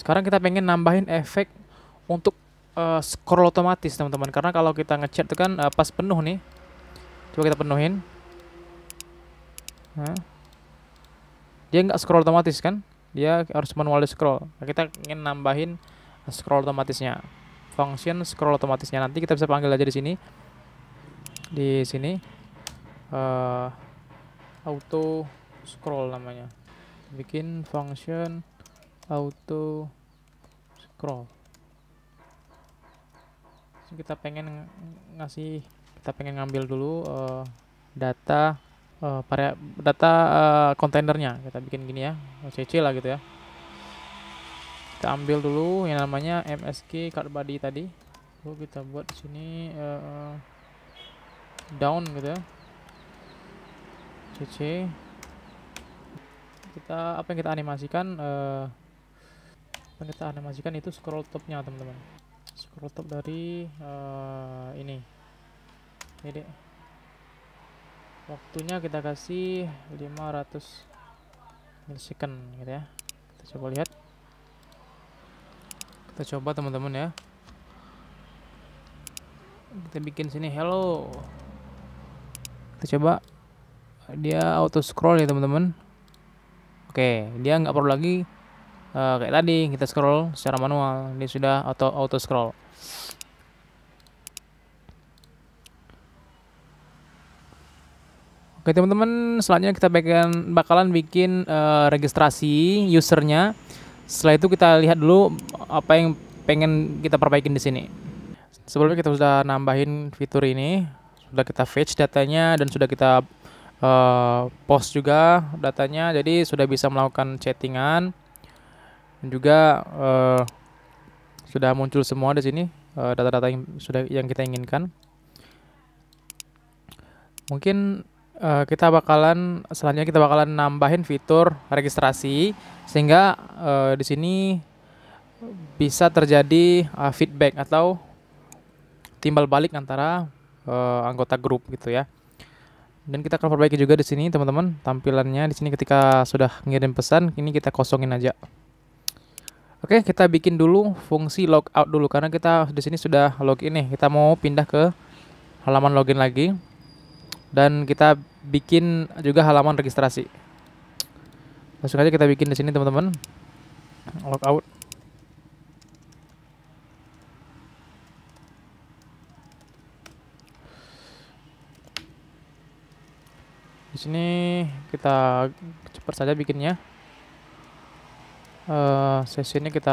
Sekarang kita pengen nambahin efek untuk uh, scroll otomatis teman-teman. Karena kalau kita ngechat itu kan uh, pas penuh nih. Coba kita penuhin. Nah. Dia nggak scroll otomatis kan? Dia harus manual di scroll. Nah, kita ingin nambahin scroll otomatisnya. Function scroll otomatisnya nanti kita bisa panggil aja di sini. Di sini uh, auto scroll namanya bikin function auto scroll kita pengen ngasih kita pengen ngambil dulu uh, data uh, data data eh, uh, kita bikin gini ya CC lah gitu ya kita ambil dulu yang namanya MSK card body tadi lalu kita buat di sini uh, down gitu ya CC kita apa yang kita animasikan uh, akan kita animasikan itu scroll topnya teman-teman scroll top dari uh, ini jadi waktunya kita kasih 500 milisecond gitu ya kita coba lihat kita coba teman-teman ya kita bikin sini hello kita coba dia auto scroll ya teman-teman oke dia nggak perlu lagi uh, kayak tadi kita scroll secara manual Ini sudah auto auto scroll Oke teman-teman selanjutnya kita bagian, bakalan bikin uh, registrasi usernya setelah itu kita lihat dulu apa yang pengen kita perbaikin di sini sebelumnya kita sudah nambahin fitur ini sudah kita fetch datanya dan sudah kita uh, post juga datanya jadi sudah bisa melakukan chattingan juga uh, sudah muncul semua di sini eh, data-data uh, yang sudah yang kita inginkan mungkin uh, kita bakalan selanjutnya kita bakalan nambahin fitur registrasi sehingga uh, di sini bisa terjadi uh, feedback atau timbal balik antara uh, anggota grup gitu ya. Dan kita akan perbaiki juga di sini teman-teman tampilannya di sini ketika sudah ngirim pesan ini kita kosongin aja. Oke, kita bikin dulu fungsi logout dulu karena kita di sini sudah login nih. Kita mau pindah ke halaman login lagi dan kita bikin juga halaman registrasi. Langsung aja kita bikin di sini teman-teman. Logout. Di sini kita cepat saja bikinnya. Eh, sesi ini kita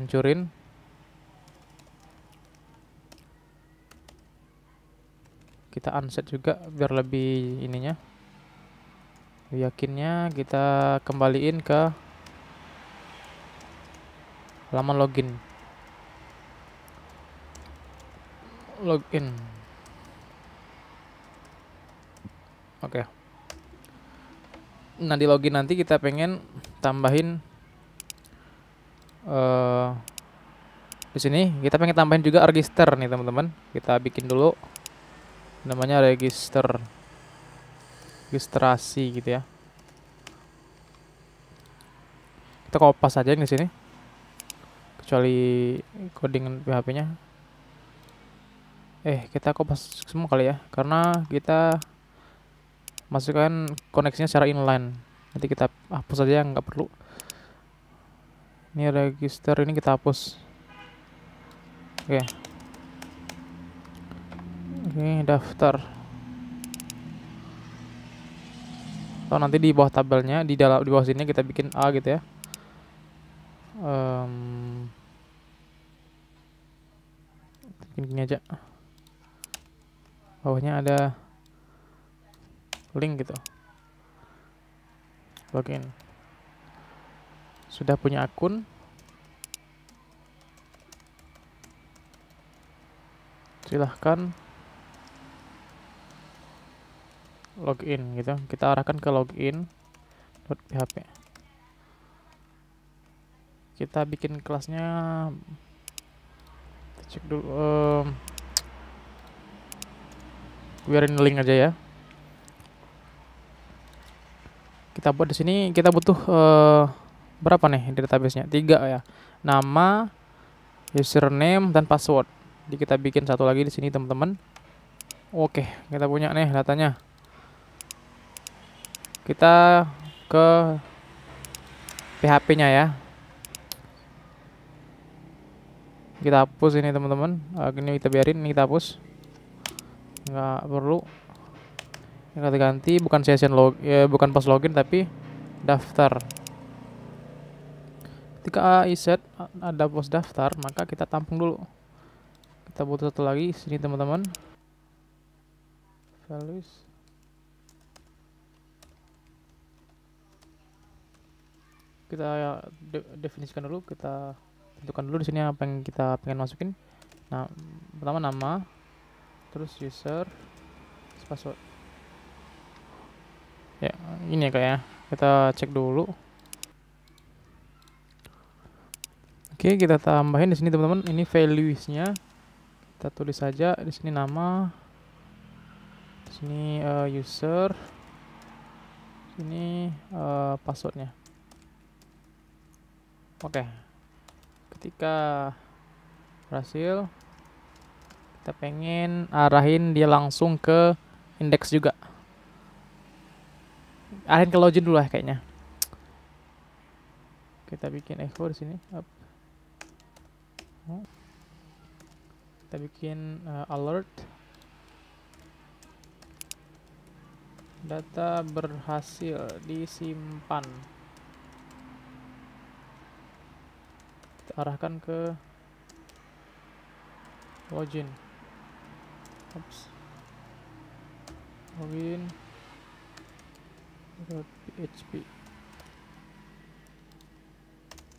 hancurin kita unset juga biar lebih ininya yakinnya kita kembaliin ke laman login login oke okay. nah di login nanti kita pengen tambahin Eh, di sini kita pengen tambahin juga register nih teman-teman kita bikin dulu namanya register registrasi gitu ya kita kopas saja di sini kecuali coding PHP-nya eh kita kopas semua kali ya karena kita masukkan koneksinya secara inline nanti kita hapus saja yang nggak perlu ini register ini kita hapus oke okay. ini daftar atau nanti di bawah tabelnya di dalam di bawah sini kita bikin A gitu ya um, ini aja bawahnya ada link gitu login sudah punya akun silahkan login gitu kita arahkan ke login .php kita bikin kelasnya cek dulu um, biarin link aja ya kita buat di sini kita butuh uh, berapa nih databasenya tiga ya nama username dan password jadi kita bikin satu lagi di sini teman-teman oke kita punya nih datanya kita ke PHP nya ya kita hapus ini teman-teman eh, ini kita biarin ini kita hapus nggak perlu kita ganti bukan session log ya, bukan pas login tapi daftar ketika iset ada pos daftar maka kita tampung dulu kita butuh satu lagi sini teman-teman values kita ya, de definisikan dulu kita tentukan dulu di sini apa yang kita pengen masukin nah pertama nama terus user password ya ini ya kayaknya kita cek dulu Oke, kita tambahin di sini teman-teman. Ini values-nya. Kita tulis saja di sini nama. Di sini uh, user. sini uh, passwordnya. Oke. Ketika berhasil kita pengen arahin dia langsung ke index juga. Arahin ke login dulu lah kayaknya. Kita bikin echo di sini. Up kita bikin uh, alert data berhasil disimpan kita arahkan ke login Oops. login php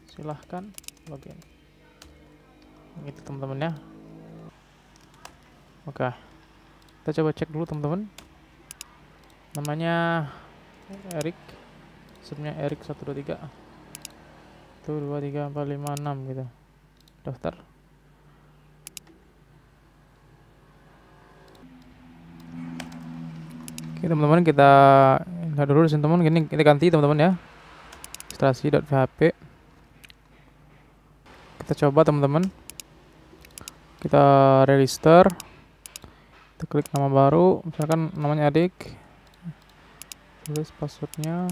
silahkan login itu teman-teman ya oke kita coba cek dulu teman-teman namanya Eric sebenarnya Eric 123 itu 23456 gitu daftar Oke teman-teman kita lihat dulu sini teman gini kita ganti teman-teman ya Instalasi.php. kita coba teman-teman kita register kita klik nama baru misalkan namanya adik tulis passwordnya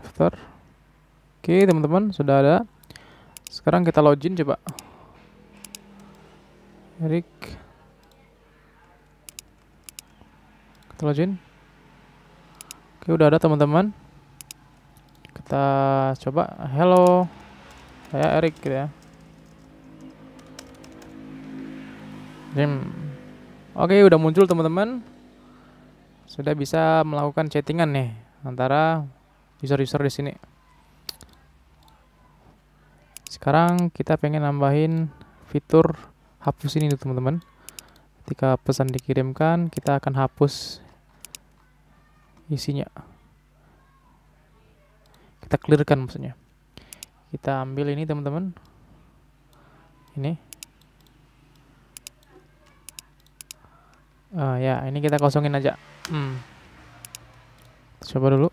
daftar oke teman-teman sudah ada sekarang kita login coba Erik kita login oke udah ada teman-teman kita coba hello saya Erik gitu ya Oke, udah muncul teman-teman. Sudah bisa melakukan chattingan nih antara user-user di sini. Sekarang kita pengen nambahin fitur hapus ini tuh teman-teman. Ketika pesan dikirimkan, kita akan hapus isinya. Kita clearkan maksudnya. Kita ambil ini teman-teman. Ini Uh, ya, ini kita kosongin aja. Hmm. Coba dulu.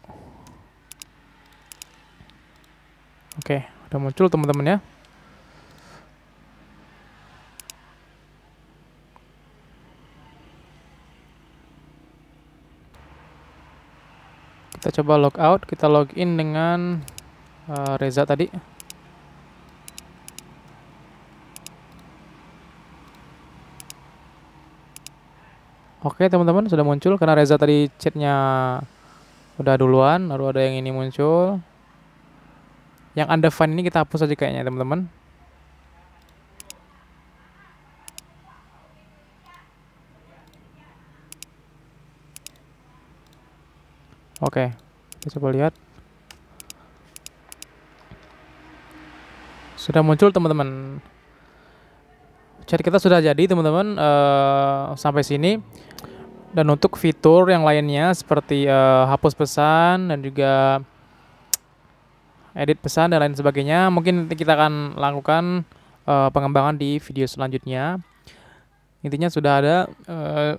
Oke, udah muncul teman-teman ya. Kita coba log out, kita login dengan uh, Reza tadi. Oke teman-teman sudah muncul karena Reza tadi chatnya udah duluan lalu ada yang ini muncul yang undefined ini kita hapus aja kayaknya teman-teman Oke kita coba lihat sudah muncul teman-teman chat kita sudah jadi teman-teman uh, sampai sini. Dan untuk fitur yang lainnya seperti uh, hapus pesan dan juga edit pesan dan lain sebagainya, mungkin nanti kita akan lakukan uh, pengembangan di video selanjutnya. Intinya sudah ada uh,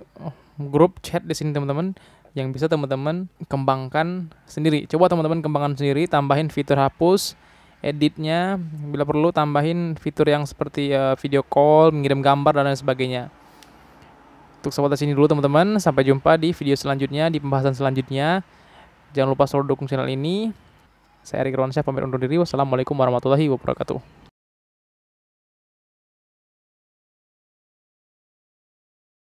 grup chat di sini teman-teman yang bisa teman-teman kembangkan sendiri. Coba teman-teman kembangkan sendiri, tambahin fitur hapus editnya bila perlu tambahin fitur yang seperti uh, video call mengirim gambar dan lain sebagainya untuk sebatas sini dulu teman-teman sampai jumpa di video selanjutnya di pembahasan selanjutnya jangan lupa selalu dukung channel ini saya Erik Ronsyah pamit undur diri wassalamualaikum warahmatullahi wabarakatuh